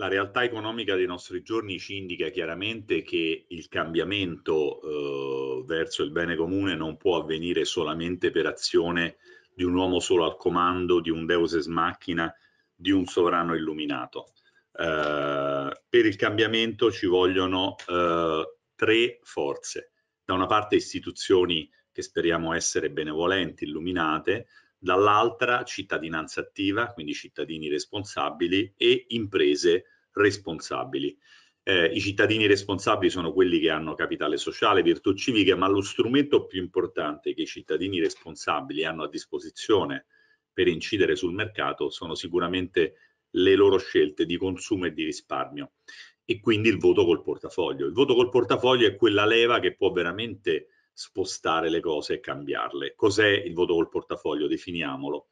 la realtà economica dei nostri giorni ci indica chiaramente che il cambiamento eh, verso il bene comune non può avvenire solamente per azione di un uomo solo al comando, di un deus ex machina, di un sovrano illuminato. Eh, per il cambiamento ci vogliono eh, tre forze. Da una parte istituzioni che speriamo essere benevolenti, illuminate, dall'altra cittadinanza attiva, quindi cittadini responsabili e imprese responsabili. Eh, I cittadini responsabili sono quelli che hanno capitale sociale, virtù civiche, ma lo strumento più importante che i cittadini responsabili hanno a disposizione per incidere sul mercato sono sicuramente le loro scelte di consumo e di risparmio e quindi il voto col portafoglio. Il voto col portafoglio è quella leva che può veramente spostare le cose e cambiarle. Cos'è il voto col portafoglio? Definiamolo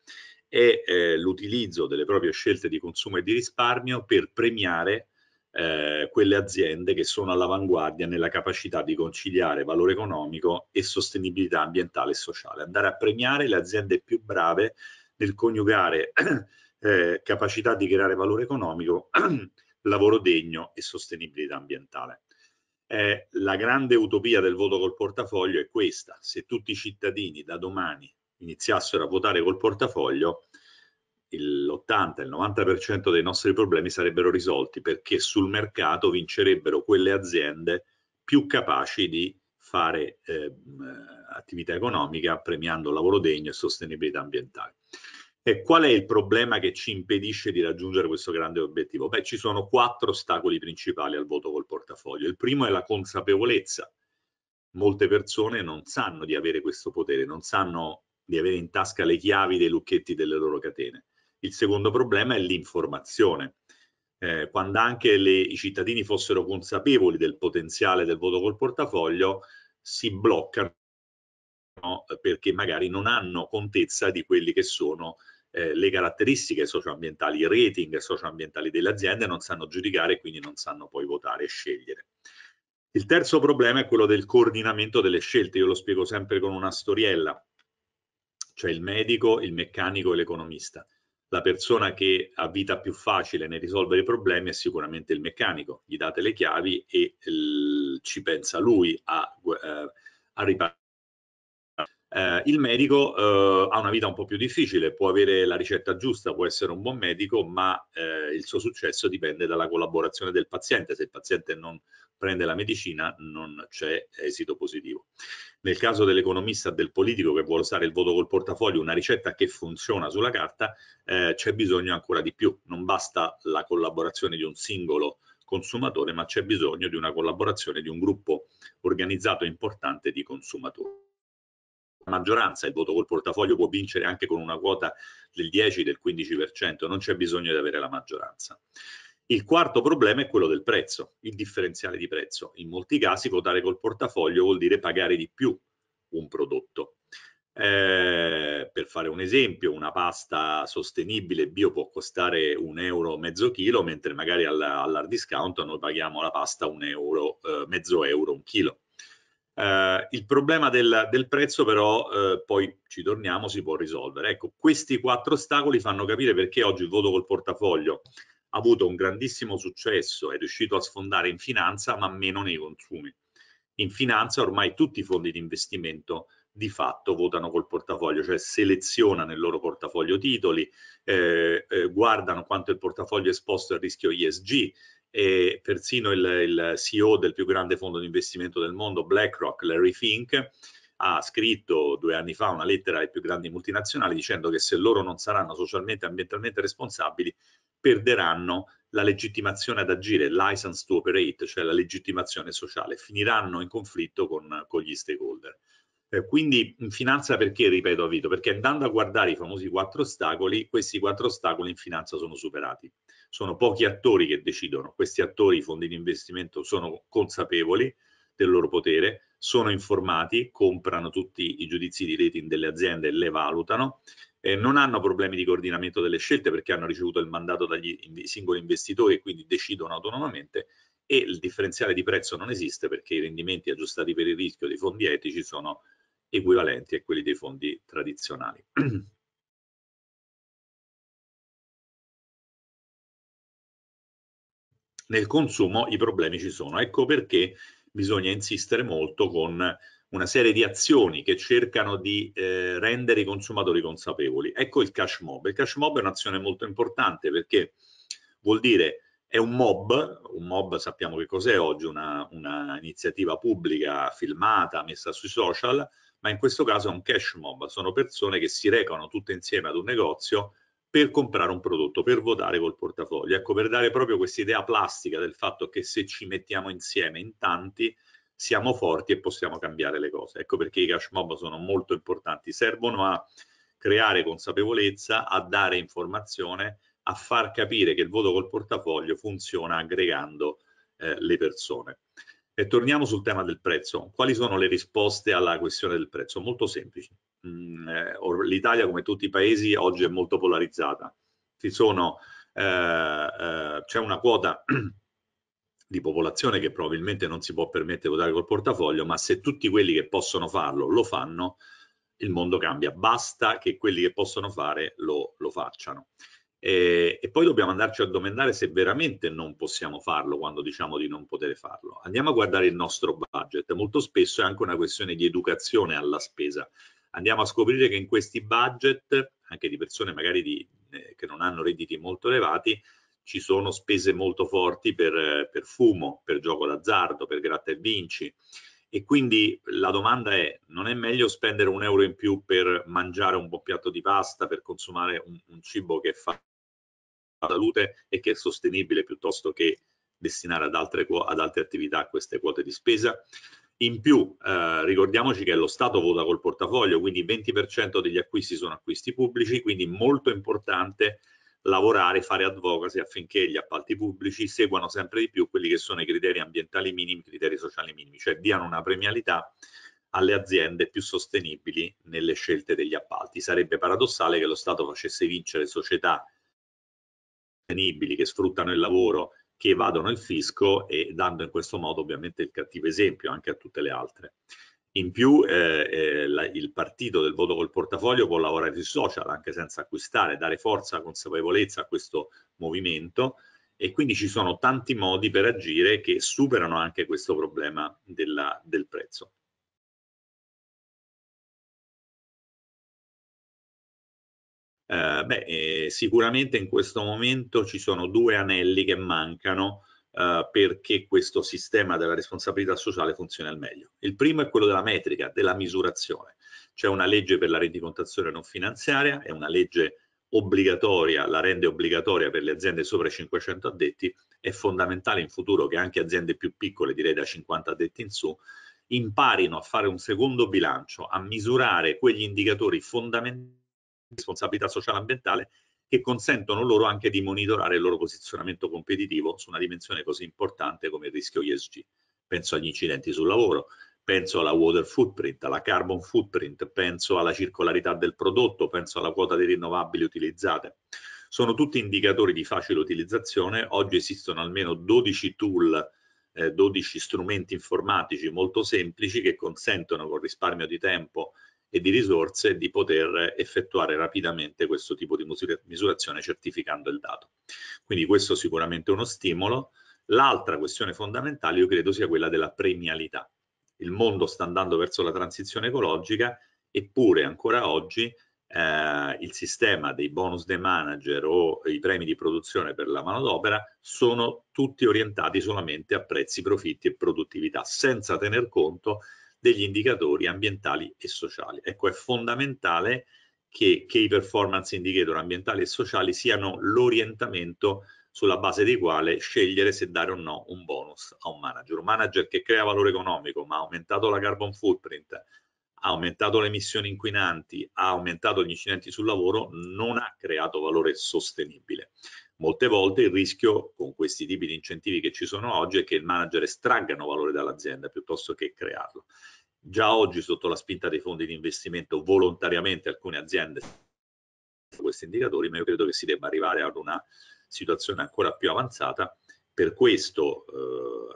è eh, l'utilizzo delle proprie scelte di consumo e di risparmio per premiare eh, quelle aziende che sono all'avanguardia nella capacità di conciliare valore economico e sostenibilità ambientale e sociale. Andare a premiare le aziende più brave nel coniugare eh, capacità di creare valore economico, lavoro degno e sostenibilità ambientale. Eh, la grande utopia del voto col portafoglio è questa, se tutti i cittadini da domani iniziassero a votare col portafoglio, l'80, il 90% dei nostri problemi sarebbero risolti perché sul mercato vincerebbero quelle aziende più capaci di fare eh, attività economica premiando lavoro degno e sostenibilità ambientale. E qual è il problema che ci impedisce di raggiungere questo grande obiettivo? Beh, ci sono quattro ostacoli principali al voto col portafoglio. Il primo è la consapevolezza. Molte persone non sanno di avere questo potere, non sanno di avere in tasca le chiavi dei lucchetti delle loro catene. Il secondo problema è l'informazione. Eh, quando anche le, i cittadini fossero consapevoli del potenziale del voto col portafoglio, si bloccano perché magari non hanno contezza di quelli che sono eh, le caratteristiche socioambientali, i rating socioambientali delle aziende, non sanno giudicare e quindi non sanno poi votare e scegliere. Il terzo problema è quello del coordinamento delle scelte, io lo spiego sempre con una storiella cioè il medico, il meccanico e l'economista. La persona che ha vita più facile nel risolvere i problemi è sicuramente il meccanico. Gli date le chiavi e il, ci pensa lui a, eh, a riparare eh, il medico eh, ha una vita un po' più difficile, può avere la ricetta giusta, può essere un buon medico, ma eh, il suo successo dipende dalla collaborazione del paziente. Se il paziente non prende la medicina non c'è esito positivo. Nel caso dell'economista del politico che vuole usare il voto col portafoglio, una ricetta che funziona sulla carta, eh, c'è bisogno ancora di più. Non basta la collaborazione di un singolo consumatore, ma c'è bisogno di una collaborazione di un gruppo organizzato e importante di consumatori maggioranza, il voto col portafoglio può vincere anche con una quota del 10, del 15%, non c'è bisogno di avere la maggioranza. Il quarto problema è quello del prezzo, il differenziale di prezzo. In molti casi votare col portafoglio vuol dire pagare di più un prodotto. Eh, per fare un esempio, una pasta sostenibile bio può costare un euro mezzo chilo, mentre magari all'hard discount noi paghiamo la pasta un euro, eh, mezzo euro un chilo. Eh, il problema del, del prezzo però, eh, poi ci torniamo, si può risolvere. Ecco, questi quattro ostacoli fanno capire perché oggi il voto col portafoglio ha avuto un grandissimo successo, è riuscito a sfondare in finanza, ma meno nei consumi. In finanza ormai tutti i fondi di investimento di fatto votano col portafoglio, cioè selezionano il loro portafoglio titoli, eh, eh, guardano quanto il portafoglio è esposto al rischio ISG, e persino il, il CEO del più grande fondo di investimento del mondo, BlackRock, Larry Fink, ha scritto due anni fa una lettera ai più grandi multinazionali dicendo che se loro non saranno socialmente e ambientalmente responsabili perderanno la legittimazione ad agire, license to operate, cioè la legittimazione sociale, finiranno in conflitto con, con gli stakeholder. Eh, quindi in mm, finanza perché ripeto a Vito? Perché andando a guardare i famosi quattro ostacoli, questi quattro ostacoli in finanza sono superati. Sono pochi attori che decidono, questi attori, i fondi di investimento, sono consapevoli del loro potere, sono informati, comprano tutti i giudizi di rating delle aziende e le valutano, eh, non hanno problemi di coordinamento delle scelte perché hanno ricevuto il mandato dagli in singoli investitori e quindi decidono autonomamente e il differenziale di prezzo non esiste perché i rendimenti aggiustati per il rischio dei fondi etici sono equivalenti a quelli dei fondi tradizionali. Nel consumo i problemi ci sono, ecco perché bisogna insistere molto con una serie di azioni che cercano di eh, rendere i consumatori consapevoli. Ecco il cash mob. Il cash mob è un'azione molto importante perché vuol dire è un mob, un mob sappiamo che cos'è oggi, una, una iniziativa pubblica filmata, messa sui social, ma in questo caso è un cash mob, sono persone che si recano tutte insieme ad un negozio per comprare un prodotto, per votare col portafoglio. Ecco, per dare proprio questa idea plastica del fatto che se ci mettiamo insieme in tanti siamo forti e possiamo cambiare le cose. Ecco perché i cash mob sono molto importanti, servono a creare consapevolezza, a dare informazione, a far capire che il voto col portafoglio funziona aggregando eh, le persone. E torniamo sul tema del prezzo. Quali sono le risposte alla questione del prezzo? Molto semplici. Mm, eh, L'Italia, come tutti i paesi, oggi è molto polarizzata. Eh, eh, c'è eh, una quota di popolazione che probabilmente non si può permettere di votare col portafoglio, ma se tutti quelli che possono farlo lo fanno, il mondo cambia. Basta che quelli che possono fare lo, lo facciano. E, e, poi dobbiamo andarci a domandare se veramente non possiamo farlo quando diciamo di non poter farlo. Andiamo a guardare il nostro budget, molto spesso è anche una questione di educazione alla spesa. Andiamo a scoprire che in questi budget, anche di persone magari di, eh, che non hanno redditi molto elevati, ci sono spese molto forti per, per fumo, per gioco d'azzardo, per gratta e vinci. E quindi la domanda è, non è meglio spendere un euro in più per mangiare un buon piatto di pasta, per consumare un, un cibo che fa salute e che è sostenibile piuttosto che destinare ad altre, ad altre attività queste quote di spesa. In più eh, ricordiamoci che lo Stato vota col portafoglio, quindi il 20% degli acquisti sono acquisti pubblici, quindi molto importante lavorare, fare advocacy affinché gli appalti pubblici seguano sempre di più quelli che sono i criteri ambientali minimi, i criteri sociali minimi, cioè diano una premialità alle aziende più sostenibili nelle scelte degli appalti. Sarebbe paradossale che lo Stato facesse vincere società sostenibili, che sfruttano il lavoro, che evadono il fisco e dando in questo modo ovviamente il cattivo esempio anche a tutte le altre. In più eh, eh, la, il partito del voto col portafoglio può lavorare sui social anche senza acquistare, dare forza, consapevolezza a questo movimento e quindi ci sono tanti modi per agire che superano anche questo problema della, del prezzo. Eh, beh, eh, sicuramente in questo momento ci sono due anelli che mancano eh, perché questo sistema della responsabilità sociale funzioni al meglio. Il primo è quello della metrica, della misurazione. C'è una legge per la rendicontazione non finanziaria, è una legge obbligatoria, la rende obbligatoria per le aziende sopra i 500 addetti, è fondamentale in futuro che anche aziende più piccole, direi da 50 addetti in su, imparino a fare un secondo bilancio, a misurare quegli indicatori fondamentali responsabilità sociale ambientale che consentono loro anche di monitorare il loro posizionamento competitivo su una dimensione così importante come il rischio ESG. Penso agli incidenti sul lavoro, penso alla water footprint, alla carbon footprint, penso alla circolarità del prodotto, penso alla quota di rinnovabili utilizzate. Sono tutti indicatori di facile utilizzazione, oggi esistono almeno 12 tool 12 eh, strumenti informatici molto semplici che consentono con risparmio di tempo e di risorse di poter effettuare rapidamente questo tipo di misurazione certificando il dato. Quindi questo sicuramente è uno stimolo. L'altra questione fondamentale io credo sia quella della premialità. Il mondo sta andando verso la transizione ecologica eppure ancora oggi eh, il sistema dei bonus dei manager o i premi di produzione per la manodopera sono tutti orientati solamente a prezzi, profitti e produttività, senza tener conto degli indicatori ambientali e sociali. Ecco, è fondamentale che, che i performance indicator ambientali e sociali siano l'orientamento sulla base dei quali scegliere se dare o no un bonus a un manager. Un manager che crea valore economico, ma ha aumentato la carbon footprint, ha aumentato le emissioni inquinanti, ha aumentato gli incidenti sul lavoro, non ha creato valore sostenibile. Molte volte il rischio con questi tipi di incentivi che ci sono oggi è che il manager estraggano valore dall'azienda piuttosto che crearlo. Già oggi sotto la spinta dei fondi di investimento volontariamente alcune aziende hanno questi indicatori, ma io credo che si debba arrivare ad una situazione ancora più avanzata. Per questo, eh,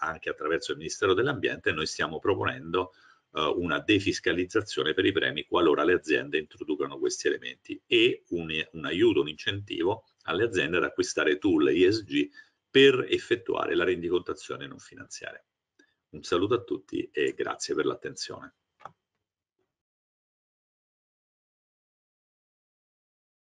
anche attraverso il Ministero dell'Ambiente, noi stiamo proponendo eh, una defiscalizzazione per i premi qualora le aziende introducano questi elementi e un, un aiuto, un incentivo alle aziende ad acquistare tool ISG per effettuare la rendicontazione non finanziaria. Un saluto a tutti e grazie per l'attenzione.